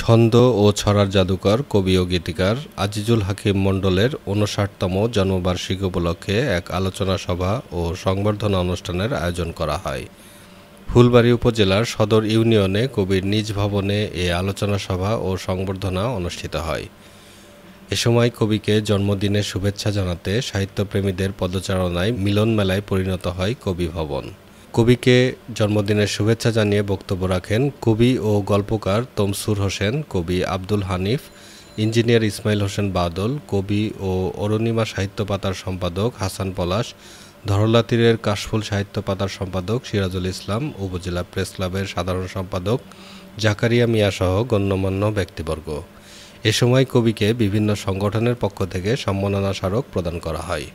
ছন্দ ও ছড়ার জাদুকর কবি ও গীতিকার আজিজুল হাকিম মণ্ডলের উনষাটতম জন্মবার্ষিকী উপলক্ষে এক আলোচনা সভা ও সংবর্ধনা অনুষ্ঠানের আয়োজন করা হয় ফুলবাড়ি উপজেলার সদর ইউনিয়নে কবির নিজ ভবনে এ আলোচনা সভা ও সংবর্ধনা অনুষ্ঠিত হয় এ সময় কবিকে জন্মদিনের শুভেচ্ছা জানাতে সাহিত্যপ্রেমীদের পদচারণায় মিলন মেলায় পরিণত হয় কবি ভবন কবিকে জন্মদিনের শুভেচ্ছা জানিয়ে বক্তব্য রাখেন কবি ও গল্পকার তমসুর হোসেন কবি আব্দুল হানিফ ইঞ্জিনিয়ার ইসমাইল হোসেন বাদল কবি ও অরণিমা সাহিত্য পাতার সম্পাদক হাসান পলাশ ধরলা তীরের কাশফুল সাহিত্য পাতার সম্পাদক সিরাজুল ইসলাম উপজেলা প্রেস ক্লাবের সাধারণ সম্পাদক জাকারিয়া মিয়াসহ গণ্যমান্য ব্যক্তিবর্গ এ সময় কবিকে বিভিন্ন সংগঠনের পক্ষ থেকে সম্মাননা স্মারক প্রদান করা হয়